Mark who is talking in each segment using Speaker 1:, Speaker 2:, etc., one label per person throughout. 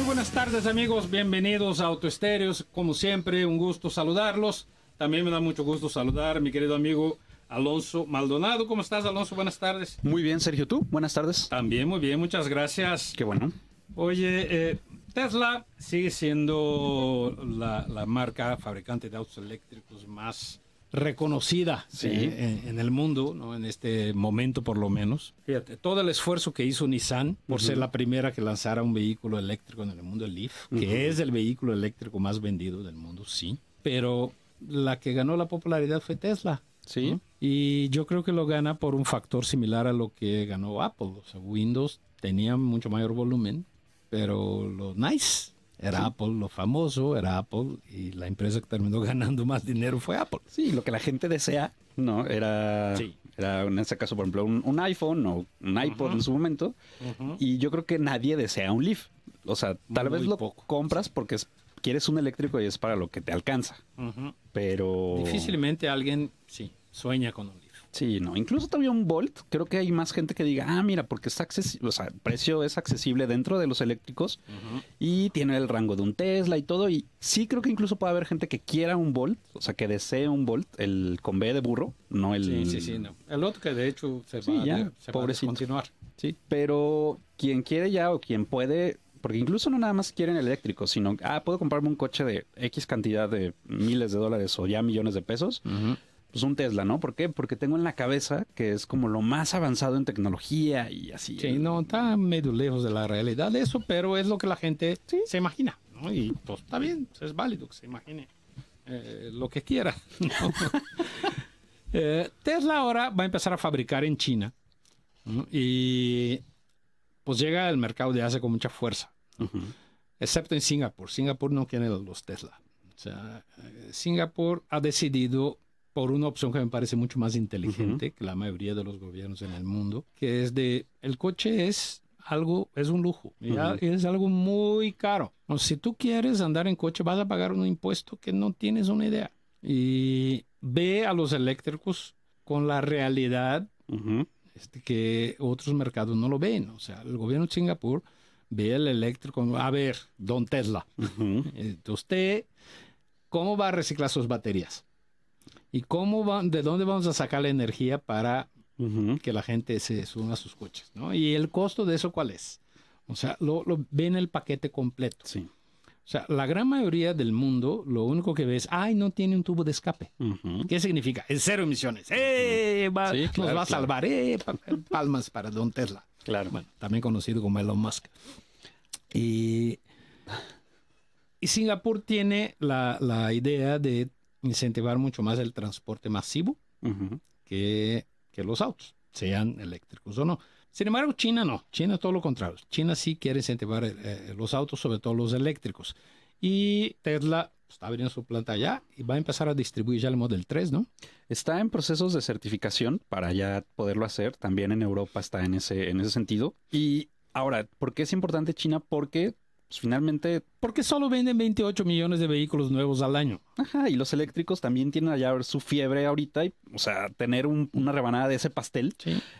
Speaker 1: Muy buenas tardes amigos, bienvenidos a Autoestéreos, como siempre un gusto saludarlos, también me da mucho
Speaker 2: gusto saludar a mi querido amigo Alonso Maldonado, ¿cómo estás Alonso? Buenas tardes. Muy bien Sergio, ¿tú? Buenas tardes. También muy bien, muchas gracias. Qué bueno. Oye, eh, Tesla
Speaker 1: sigue siendo la, la marca fabricante de autos eléctricos más reconocida sí. Eh, en, el mundo, en este momento por lo menos. Fíjate. Todo el esfuerzo que hizo Nissan por ser la primera que lanzara un vehículo eléctrico en el mundo, el Leaf, que es el vehículo eléctrico más vendido del mundo, sí, pero la que ganó la popularidad fue Tesla. Sí. Y yo creo que lo gana por un factor similar a lo que ganó Apple. O Windows tenía mucho mayor volumen, pero los nice era Apple lo famoso, era Apple y la empresa que terminó ganando más dinero fue Apple.
Speaker 2: Sí, lo que la gente desea, ¿no? Era, en este caso, por ejemplo, un, iPhone o un iPod en su momento. Y yo creo que nadie desea un Leaf. O sea, tal vez lo compras porque quieres un eléctrico y es para lo que te alcanza. Pero... Difícilmente alguien, sí, sueña con un Leaf. Sí, no, incluso todavía un Volt, creo que hay más gente que diga, ah, mira, porque está accesible, o sea, el precio es accesible dentro de los eléctricos y tiene el rango de un Tesla y todo. Y sí, creo que incluso puede haber gente que quiera un Volt, o sea, que desee un Volt, el con B de burro, no el. Sí, sí, sí,
Speaker 1: no. El otro que de hecho se va, a a
Speaker 2: continuar. Sí, pero quien quiere ya o quien puede porque incluso no nada más quieren el eléctrico, sino, ah, puedo comprarme un coche de X cantidad de miles de dólares o ya millones de pesos, pues un Tesla, ¿no? ¿Por qué? Porque tengo en la cabeza que es como lo más avanzado en tecnología y
Speaker 1: así. Sí, no, está medio lejos de la realidad eso, pero es lo que la gente se imagina, ¿no? Y pues está bien, es válido que se imagine eh, lo que quiera. Eh, Tesla ahora va a empezar a fabricar en China y pues llega al mercado de Asia con mucha fuerza, excepto en Singapur. Singapur no tiene los Tesla. O sea, eh, Singapur ha decidido por una opción que me parece mucho más inteligente que la mayoría de los gobiernos en el mundo, que es de el coche es algo, es un lujo, es algo muy caro. O si tú quieres andar en coche, vas a pagar un impuesto que no tienes una idea. Y ve a los eléctricos con la realidad este, que otros mercados no lo ven. O sea, el gobierno de Singapur ve el eléctrico, a ver, don Tesla, usted, ¿cómo va a reciclar sus baterías? ¿Y cómo van, de dónde vamos a sacar la energía para que la gente se suma a sus coches? ¿no? ¿Y el costo de eso cuál es? O sea, lo, lo ven el paquete completo. Sí. O sea, la gran mayoría del mundo lo único que ve es, ay, no tiene un tubo de escape. ¿Qué significa? cero emisiones.
Speaker 2: ¡Eh! Va, sí, nos va a salvar.
Speaker 1: Eh, eh, palmas para Don Tesla. Claro. Bueno, también conocido como Elon Musk. Y, y Singapur tiene la, la idea de incentivar mucho más el transporte masivo que, los autos, sean eléctricos o no. Sin embargo, China no, China todo lo contrario. China sí quiere incentivar eh, eh, los autos, sobre todo los
Speaker 2: eléctricos. Y Tesla está abriendo su planta ya y va a empezar a distribuir ya el Model 3, ¿no? Está en procesos de certificación para ya poderlo hacer. También en Europa está en ese, en ese sentido. Y ahora, ¿por qué es importante China? Porque pues, finalmente... Porque solo venden 28 millones de vehículos nuevos al año. Ajá, y los eléctricos también tienen allá su fiebre ahorita, y, o sea, tener una rebanada de ese pastel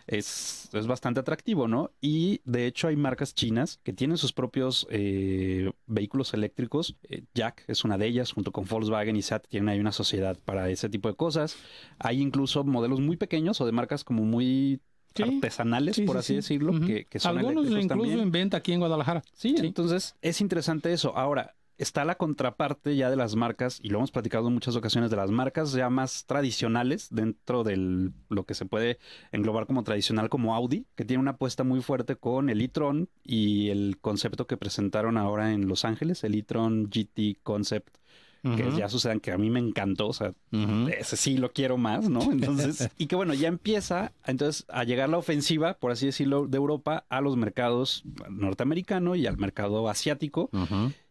Speaker 2: es, bastante atractivo, ¿no? Y de hecho hay marcas chinas que tienen sus propios eh, vehículos eléctricos. Eh, Jack es una de ellas, junto con Volkswagen y SAT tienen ahí una sociedad para ese tipo de cosas. Hay incluso modelos muy pequeños o de marcas como muy artesanales, por así decirlo, que, son Algunos incluso también. en venta aquí en Guadalajara. sí, entonces es interesante eso. Ahora, está la contraparte ya de las marcas, y lo hemos platicado en muchas ocasiones, de las marcas ya más tradicionales dentro de lo que se puede englobar como tradicional, como Audi, que tiene una apuesta muy fuerte con el e-tron y el concepto que presentaron ahora en Los Ángeles, el e-tron GT Concept que ya sucedan, que a mí me encantó, o sea, ese sí lo quiero más, ¿no? Entonces, y que bueno, ya empieza entonces a llegar la ofensiva, por así decirlo, de Europa a los mercados norteamericanos y al mercado asiático,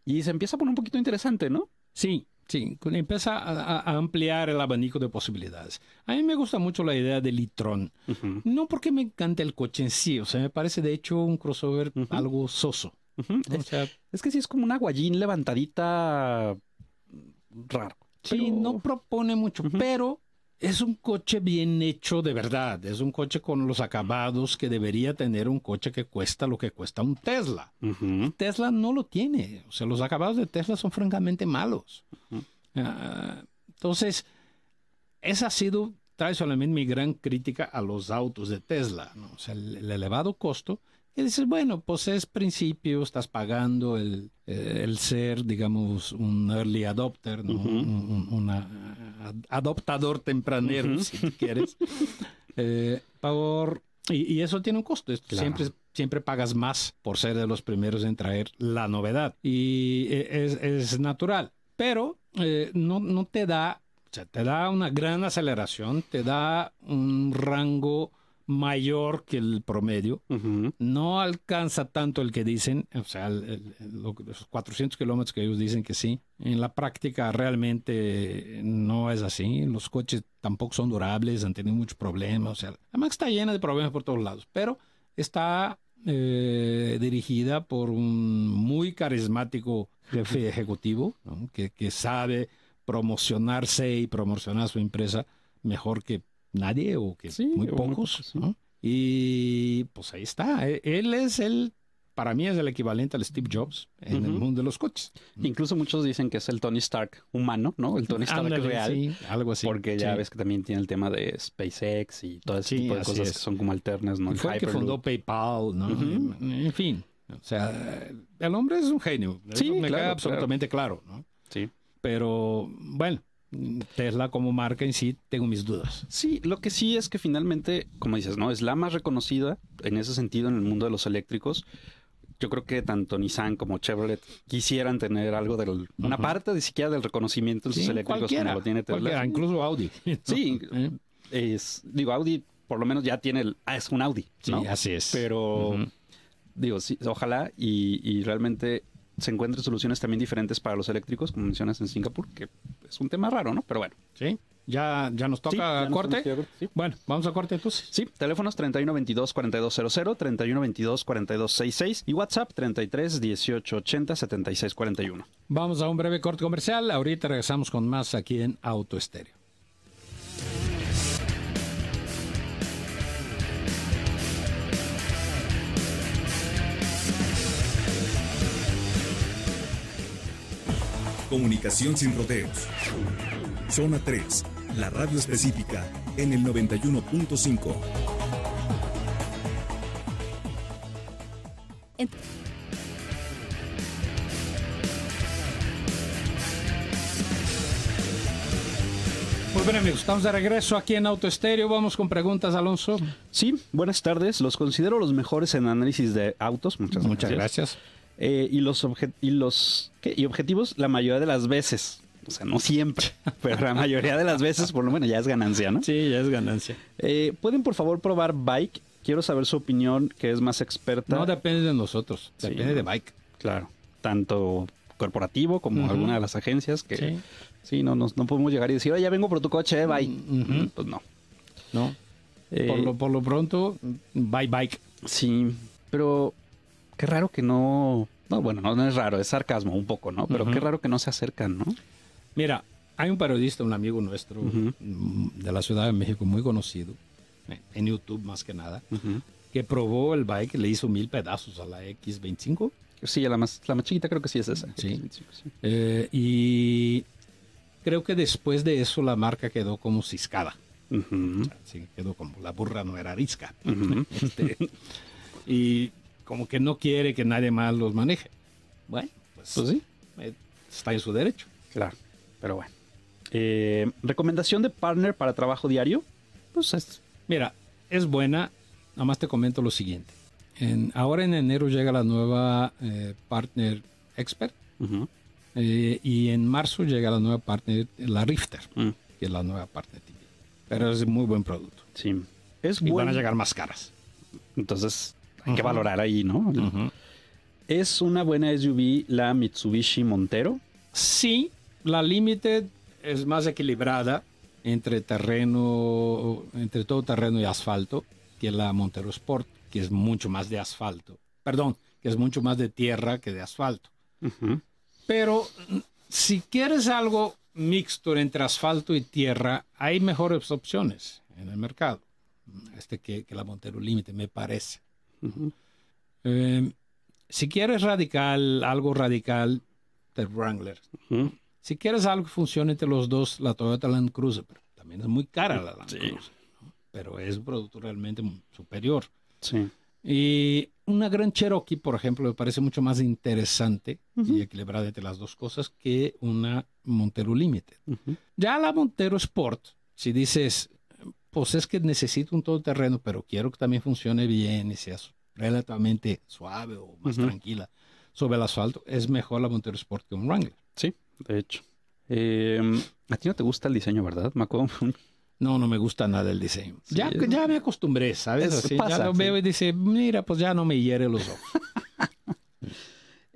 Speaker 2: y se empieza a poner un poquito interesante, ¿no? Sí, Sí, empieza a, ampliar el abanico
Speaker 1: de posibilidades. A mí me gusta mucho la idea del litrón, No porque me encante el coche en sí, o sea, me parece de hecho un crossover algo soso. o sea, es, es, que sí es como una guayín levantadita raro. Sí, no propone mucho, pero es un coche bien hecho de verdad. Es un coche con los acabados que debería tener un coche que cuesta lo que cuesta un Tesla. Tesla no lo tiene. O sea, los acabados de Tesla son francamente malos. Ah, entonces, esa ha sido tradicionalmente mi gran crítica a los autos de Tesla. O sea, el elevado costo y dices, bueno, pues es principio, estás pagando eh, el, ser, digamos, un early adopter, un, adoptador tempranero, si quieres. Eh, y, eso tiene un costo. Siempre siempre pagas más por ser de los primeros en traer la novedad. Y eh, es, natural, pero no, no, te da, o sea, te da una gran aceleración, te da un rango mayor que el promedio. No alcanza tanto el que dicen, o sea, los 400 kilómetros que ellos dicen que sí. En la práctica realmente no es así. Los coches tampoco son durables, han tenido muchos problemas. O sea, la está llena de problemas por todos lados, pero está eh, dirigida por un muy carismático jefe ejecutivo que, que sabe promocionarse y promocionar su empresa mejor que nadie o que muy pocos. Y
Speaker 2: pues ahí está. E-, él es el, para mí es el equivalente al Steve Jobs en el mundo de los coches. Incluso muchos dicen que es el Tony Stark humano, ¿no? El Tony Stark real. algo así. Porque ya ves que también tiene el tema de SpaceX y todo ese tipo de cosas que son como alternas, ¿no? Fue que fundó
Speaker 1: PayPal, ¿no? En fin. O sea, el hombre es un genio. Sí, me queda absolutamente
Speaker 2: claro, ¿no? Sí. Pero bueno, Tesla como marca en sí, tengo mis dudas. Sí, lo que sí es que finalmente, como dices, ¿no? Es la más reconocida en ese sentido en el mundo de los eléctricos. Yo creo que tanto Nissan como Chevrolet quisieran tener algo de una parte de siquiera del reconocimiento en sus eléctricos como lo tiene Tesla. Incluso Audi. Sí, ¿Eh? digo, Audi por lo menos ya tiene ah, es un Audi. ¿no? Sí, así es. Pero digo, sí, ojalá y, y realmente se encuentren soluciones también diferentes para los eléctricos, como mencionas en Singapur, que es un tema raro, ¿no? Pero bueno. Sí, ya, ya nos toca corte. Bueno, vamos a corte entonces. Sí, teléfonos 3122-4200, 3122-4266 y WhatsApp 33 18 80 76 41.
Speaker 1: Vamos a un breve corte comercial. Ahorita regresamos con más aquí en Auto Estéreo.
Speaker 2: Comunicación sin rodeos. Zona 3, la radio específica en el 91.5. Muy pues bien amigos, estamos de regreso aquí en Auto Estéreo. Vamos con preguntas, Alonso. Sí, buenas tardes. Los considero los mejores en análisis de autos. Muchas, Muchas gracias. Eh, y los, y los Y objetivos la mayoría de las veces. O sea, no siempre, pero la mayoría de las veces, por lo menos ya es ganancia, ¿no? Sí, ya es ganancia. Eh, ¿Pueden por favor probar Bike? Quiero saber su opinión, que es más experta. No depende de nosotros, depende de Bike. Claro, tanto corporativo como alguna de las agencias que sí, no, no, no, podemos llegar y decir, oye, ya vengo por tu coche, Bike. Pues no.
Speaker 1: No. Eh, por,
Speaker 2: lo, por lo pronto, bye bike. Sí, pero qué raro que no, no bueno, no, es raro, es sarcasmo un poco, ¿no? Pero qué raro que no se acercan, ¿no? Mira,
Speaker 1: hay un periodista, un amigo nuestro mm, de la Ciudad de México muy conocido, en YouTube más que nada, que probó el bike, le hizo mil pedazos a la X25. Sí, la más, la más chiquita creo que sí es esa. Sí. Eh, y creo que después de eso la marca quedó como ciscada. sí, quedó como la burra no era risca. Este, y como que no quiere que nadie más los maneje. Bueno, pues, pues sí,
Speaker 2: eh, está en su derecho. Claro, pero bueno. Eh, ¿Recomendación de partner para trabajo diario? Pues mira,
Speaker 1: es buena. Nada más te comento lo siguiente. ahora en enero llega la nueva eh, partner expert. y en marzo llega la nueva partner, la Rifter, mm. que es la nueva partner
Speaker 2: Pero es muy buen producto. Sí. Es y van a llegar más caras. Entonces, hay que valorar ahí, ¿no? ¿Es una buena SUV la Mitsubishi Montero? Sí, la Limited es más equilibrada entre
Speaker 1: terreno, entre todo terreno y asfalto que la Montero Sport, que es mucho más de asfalto. Perdón, que es mucho más de tierra que de asfalto. Pero si quieres algo mixto entre asfalto y tierra, hay mejores opciones en el mercado. Este que, que la Montero Límite, me parece. Em, si quieres radical, algo radical, the Wrangler. Si quieres algo que funcione entre los dos, la Toyota Land Cruiser, también es muy cara la Land Cruiser, pero es un producto realmente superior. Y una gran Cherokee, por ejemplo, me parece mucho más interesante y equilibrada entre las dos cosas que una Montero Limited. Ya la Montero Sport, si dices, pues es que necesito un todo terreno, pero quiero que también funcione bien y sea relativamente suave o más tranquila sobre el asfalto, es mejor la Montero Sport
Speaker 2: que un Wrangler. Sí, de hecho. Em, a ti no te gusta el diseño, ¿verdad, Maco? No, no me gusta nada el diseño. ya, ya
Speaker 1: me acostumbré, ¿sabes? Así, ya lo veo y dice, mira,
Speaker 2: pues ya no me hiere los ojos.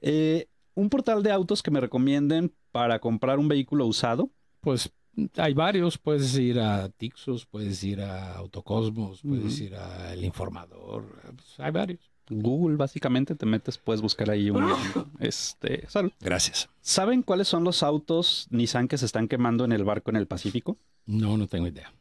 Speaker 2: Eh, un portal de autos que me recomienden para comprar un vehículo usado. Pues hay varios, puedes ir a Tixos, puedes ir a Autocosmos, puedes ir a El Informador, pues, hay varios. Google, básicamente te metes, puedes buscar ahí un... ¡Ah! este, salud. Gracias. ¿Saben cuáles son los autos Nissan que se están quemando en el barco en el Pacífico? No, no tengo idea.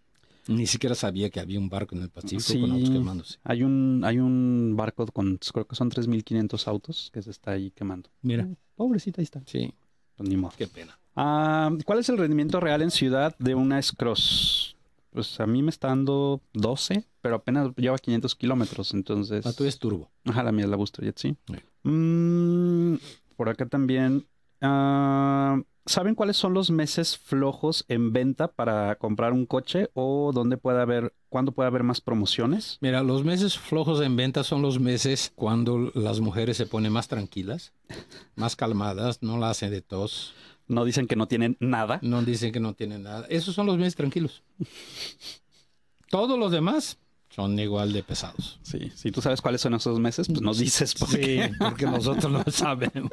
Speaker 2: Ni siquiera sabía que había un barco en el Pacífico con autos quemándose. Hay un, hay un barco con, creo que son 3.500 autos que se está ahí quemando. Mira. Mm, Pobrecita, ahí está. Sí. Pues ni modo. Qué pena. Ah, ¿Cuál es el rendimiento real en ciudad de una scross? Pues a mí me está dando 12, pero apenas lleva 500 kilómetros, entonces... La ah, tuya es turbo. Ajá, la mía es la Booster Jet, sí. Mm, por acá también... Ah, ¿Saben cuáles son los meses flojos en venta para comprar un coche o dónde puede haber, cuándo puede haber más promociones?
Speaker 1: Mira, los meses flojos en venta son los meses cuando las mujeres se ponen más tranquilas, más calmadas, no la hacen de tos no dicen que no tienen nada. No dicen que no tienen nada. Esos son los meses tranquilos. Todos los demás son igual de pesados. Sí, si tú sabes cuáles son esos meses, pues nos dices por porque nosotros no sabemos.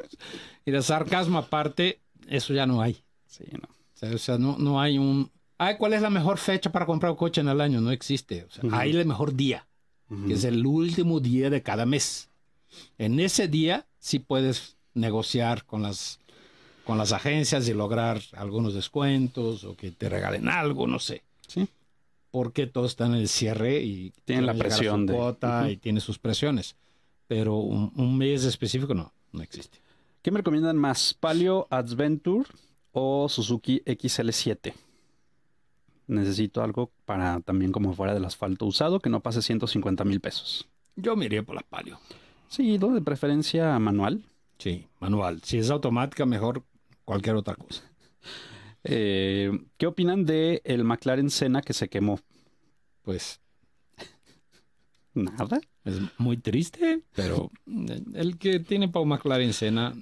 Speaker 1: Y de sarcasmo aparte, eso ya no hay. Sí, no. O sea, no, no hay un... Ay, ¿cuál es la mejor fecha para comprar un coche en el año? No existe. O sea, Hay el mejor día, que es el último día de cada mes. En ese día sí puedes negociar con las con las agencias y lograr algunos descuentos o que te regalen algo, no sé. Sí. Porque todo está en el cierre y tienen la presión de cuota y tiene sus presiones.
Speaker 2: Pero un, mes específico no, no existe. ¿Qué me recomiendan más? ¿Palio Adventure o Suzuki XL7? Necesito algo para también como fuera del asfalto usado que no pase 150 mil pesos. Yo me iría por la Palio. Sí, de preferencia manual. Sí, manual. Si es automática, mejor cualquier otra cosa. Eh, ¿Qué opinan de el McLaren Senna que se quemó? Pues nada. Es muy
Speaker 1: triste, pero el que tiene pau McLaren Senna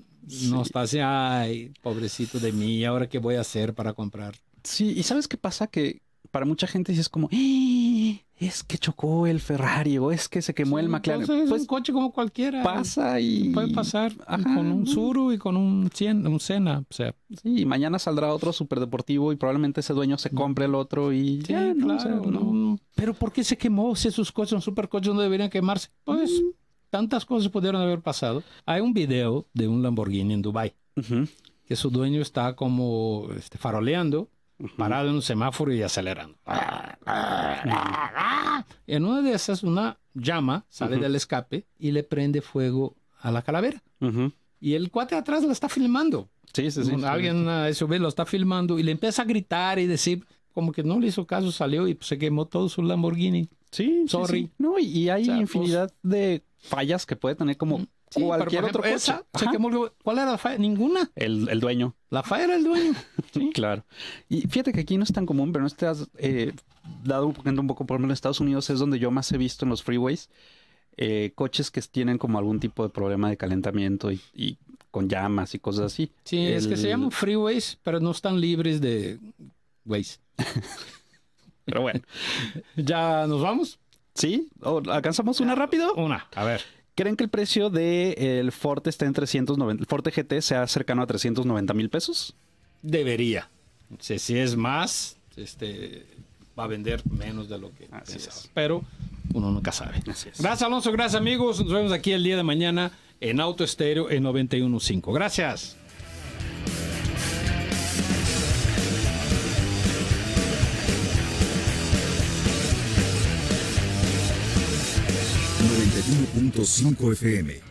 Speaker 1: no está así, ay,
Speaker 2: pobrecito de mí, ¿ahora qué voy a hacer para comprar? Sí, y ¿sabes qué pasa? Que para mucha gente sí es como, ¡Eh! es que chocó el Ferrari o es que se quemó el McLaren. pues, es un pues,
Speaker 1: coche como cualquiera. Pasa
Speaker 2: y... Puede pasar con un Zuru y con un, Cien, un Cena, O sea, sí, y mañana saldrá otro superdeportivo y probablemente ese dueño se compre el otro y... Sí, ya, claro,
Speaker 1: Pero ¿por qué se quemó si esos coches son supercoches no deberían quemarse? Pues mm. tantas cosas pudieron haber pasado. Hay un video de un Lamborghini en Dubai que su dueño está como este, faroleando parado en un semáforo y acelerando. En una de esas, una llama sale del escape y le prende fuego a la calavera. Y el cuate atrás la está filmando. Sí, sí, sí. Alguien en su SUV lo está filmando y le empieza a gritar y decir, como que no le hizo caso,
Speaker 2: salió y se quemó todo su Lamborghini. Sí, Sí, sí. No, y hay pues infinidad de fallas que puede tener como ¿Cuál era la falla? Ninguna. El, dueño. La falla era el dueño. claro. Y fíjate que aquí no es tan común, pero no estás eh, dado un poco, un por ejemplo, en Estados Unidos es donde yo más he visto en los freeways eh, coches que tienen como algún tipo de problema de calentamiento y, con llamas y cosas así. Sí, es que se llaman
Speaker 1: freeways, pero no están libres de ways.
Speaker 2: pero bueno. ¿Ya nos vamos? Sí, ¿alcanzamos una rápido? Una, a ver. ¿Creen que el precio del de eh, Forte está en 390, el Forte GT sea cercano a 390 mil pesos?
Speaker 1: Debería. Si, es más, este, va a vender menos de lo que Pero uno nunca sabe. Gracias, Alonso. Gracias, amigos. Nos vemos aquí el día de mañana en Auto Estéreo en 91.5. Gracias. 1.5 FM.